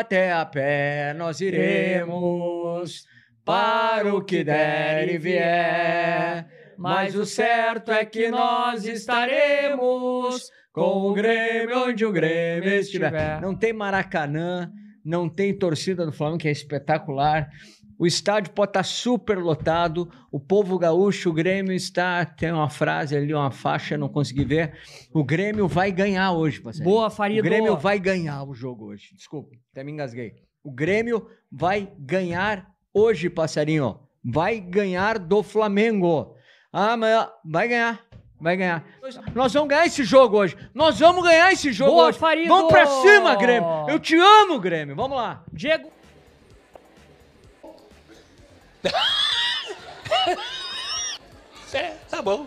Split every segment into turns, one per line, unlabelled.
até a pé nós iremos, para o que der e vier. Mas o certo é que nós estaremos com o Grêmio onde o Grêmio estiver. Não tem Maracanã, não tem torcida do Flamengo, que é espetacular. O estádio pode estar super lotado, o povo gaúcho, o Grêmio está. Tem uma frase ali, uma faixa, não consegui ver. O Grêmio vai ganhar hoje, parceiro. Boa, Faria. O Grêmio boa. vai ganhar o jogo hoje. Desculpa, até me engasguei. O Grêmio vai ganhar hoje, passarinho. Vai ganhar do Flamengo. Ah, mas vai ganhar. Vai ganhar. Nós vamos ganhar esse jogo hoje. Nós vamos ganhar esse jogo Boa, hoje. Farido. Vamos pra cima, Grêmio. Eu te amo, Grêmio. Vamos lá. Diego.
ハハハハ É, tá bom.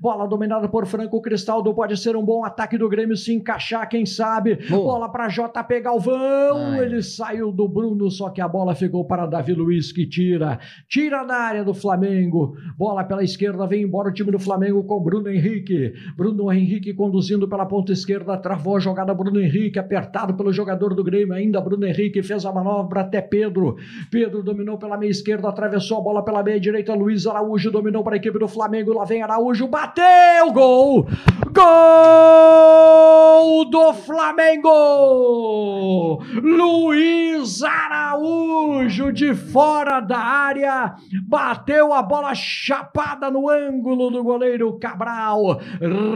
Bola dominada por Franco Cristaldo. Pode ser um bom ataque do Grêmio se encaixar, quem sabe. Boa. Bola para JP Galvão. Ai. Ele saiu do Bruno, só que a bola ficou para Davi Luiz, que tira. Tira na área do Flamengo. Bola pela esquerda, vem embora o time do Flamengo com Bruno Henrique. Bruno Henrique conduzindo pela ponta esquerda. Travou a jogada Bruno Henrique, apertado pelo jogador do Grêmio. Ainda Bruno Henrique fez a manobra até Pedro. Pedro dominou pela meia esquerda, atravessou a bola pela meia direita. Luiz Araújo dominou para a equipe do Flamengo, lá vem Araújo, bateu, gol! Gol do Flamengo! Luiz Araújo de fora da área, bateu a bola chapada no ângulo do goleiro Cabral.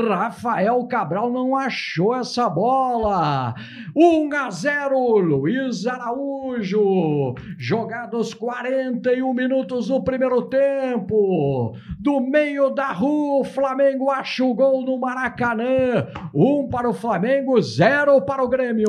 Rafael Cabral não achou essa bola. 1 a 0, Luiz Araújo. Jogados 41 minutos no primeiro tempo. Do meio da rua, o Flamengo acha o gol no Maracanã. Maracanã. Um para o Flamengo, zero para o Grêmio.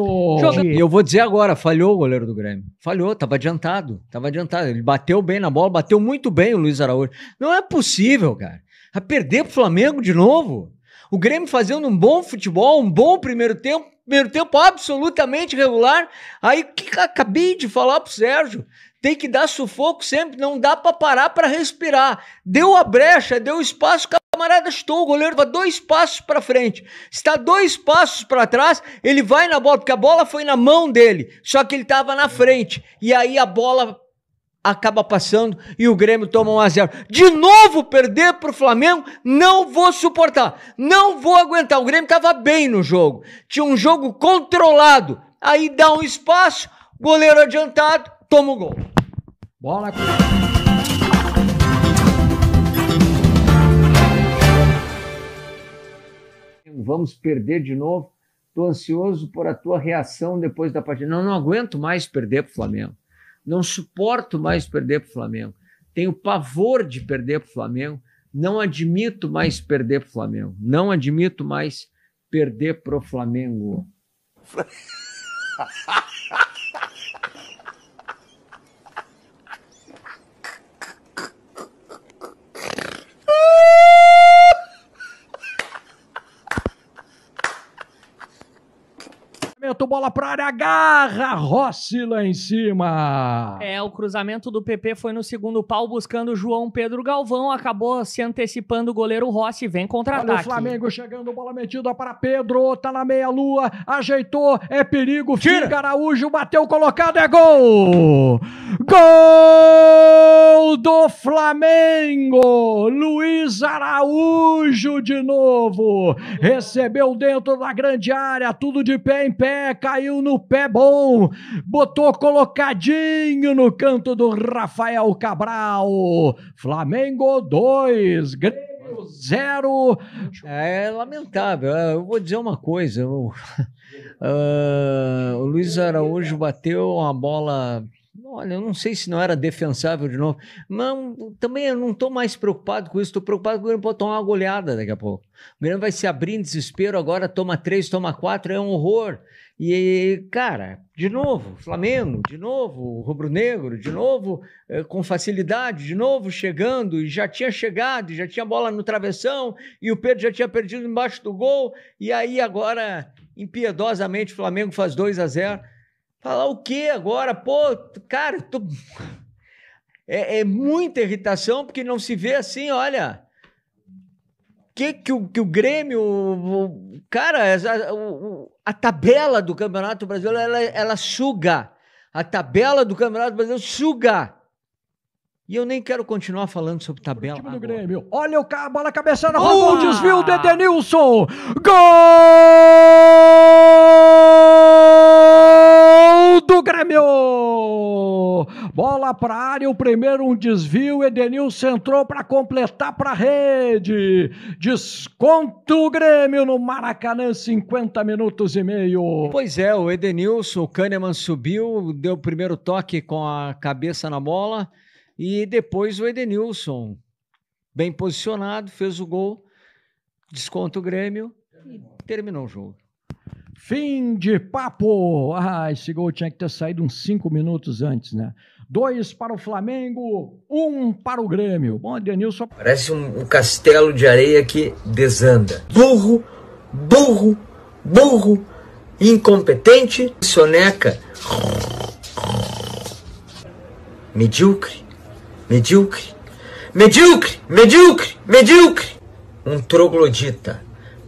E
eu vou dizer agora, falhou o goleiro do Grêmio. Falhou, estava adiantado. Tava adiantado. Ele bateu bem na bola, bateu muito bem o Luiz Araújo. Não é possível, cara. A perder para o Flamengo de novo. O Grêmio fazendo um bom futebol, um bom primeiro tempo, Primeiro tempo absolutamente regular. Aí o que acabei de falar pro Sérgio? Tem que dar sufoco sempre, não dá para parar para respirar. Deu a brecha, deu espaço, o camarada estou, o goleiro vai tá dois passos para frente. Está dois passos para trás, ele vai na bola, porque a bola foi na mão dele, só que ele estava na frente. E aí a bola acaba passando e o Grêmio toma 1 a 0. De novo perder para o Flamengo, não vou suportar, não vou aguentar. O Grêmio estava bem no jogo, tinha um jogo controlado. Aí dá um espaço, goleiro adiantado, toma o gol. Bola. Vamos perder de novo. Estou ansioso por a tua reação depois da partida. Não, não aguento mais perder para o Flamengo. Não suporto mais é. perder para o Flamengo. Tenho pavor de perder para o Flamengo. Não admito mais perder para o Flamengo. Não admito mais perder para o Flamengo.
cruzamento, bola para área, agarra, Rossi lá em cima. É, o cruzamento do PP foi no segundo pau buscando João Pedro Galvão, acabou se antecipando o goleiro Rossi, vem contra-ataque. o Flamengo chegando, bola metida para Pedro, tá na meia-lua, ajeitou, é perigo, Tira. Fica Araújo, bateu colocado, é gol! Gol! Gol do Flamengo! Luiz Araújo de novo. Recebeu dentro da grande área, tudo de pé em pé, caiu no pé bom, botou colocadinho no canto do Rafael Cabral. Flamengo 2, Grêmio 0. É, é lamentável. É, eu vou dizer uma
coisa. Uh, o Luiz Araújo bateu uma bola Olha, eu não sei se não era defensável de novo. Não, também eu não estou mais preocupado com isso. Estou preocupado com o Grêmio pode tomar uma goleada daqui a pouco. O Grêmio vai se abrir em desespero agora, toma três, toma quatro, é um horror. E, cara, de novo, Flamengo, de novo, Rubro Negro, de novo, eh, com facilidade, de novo chegando, e já tinha chegado, já tinha bola no travessão, e o Pedro já tinha perdido embaixo do gol, e aí agora, impiedosamente, o Flamengo faz 2 a 0 Falar o que agora? Pô, cara, tô... é, é muita irritação porque não se vê assim, olha que, que, o, que o Grêmio. O, cara, a, o, a, tabela do Campeonato Brasileiro ela, ela suga. A tabela do Campeonato Brasileiro suga. E eu nem quero continuar falando sobre tabela. Time do
agora. Grêmio. Olha o cara, bola cabeçada, roubou o desvio do Edenilson. Gol! do Grêmio. Bola para área, o primeiro um desvio, Edenilson entrou para completar para a rede. Desconto o Grêmio no Maracanã, 50 minutos e meio. Pois é, o Edenilson, o Kahneman subiu, deu o primeiro
toque com a cabeça na bola e depois o Edenilson, bem posicionado, fez o gol, desconto o Grêmio e terminou o
jogo. Fim de papo! Ah, esse gol tinha que ter saído uns cinco minutos antes, né? Dois para o Flamengo, um para o Grêmio. Bom, Denilson.
Parece um, um castelo de areia que desanda.
Burro, burro,
burro, incompetente, soneca. Medíocre, medíocre, medíocre, medíocre, medíocre. Um troglodita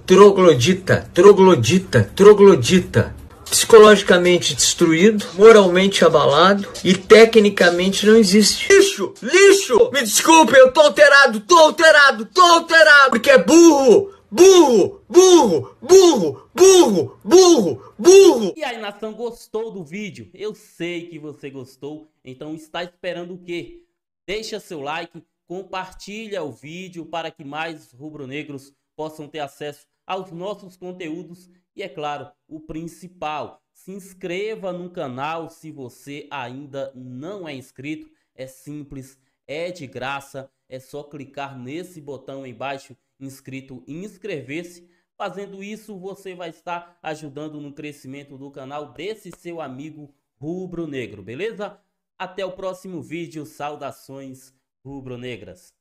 troglodita, troglodita, troglodita. Psicologicamente destruído, moralmente abalado e tecnicamente não existe. Lixo, lixo! Me desculpe, eu tô alterado, tô alterado, tô alterado! Porque é burro! Burro, burro, burro,
burro, burro,
burro. E aí, nação, gostou do vídeo? Eu sei que você gostou, então está esperando o quê? Deixa seu like, compartilha o vídeo para que mais rubro-negros possam ter acesso aos nossos conteúdos e, é claro, o principal, se inscreva no canal se você ainda não é inscrito. É simples, é de graça, é só clicar nesse botão embaixo inscrito e inscrever-se. Fazendo isso, você vai estar ajudando no crescimento do canal desse seu amigo rubro-negro, beleza? Até o próximo vídeo. Saudações rubro-negras.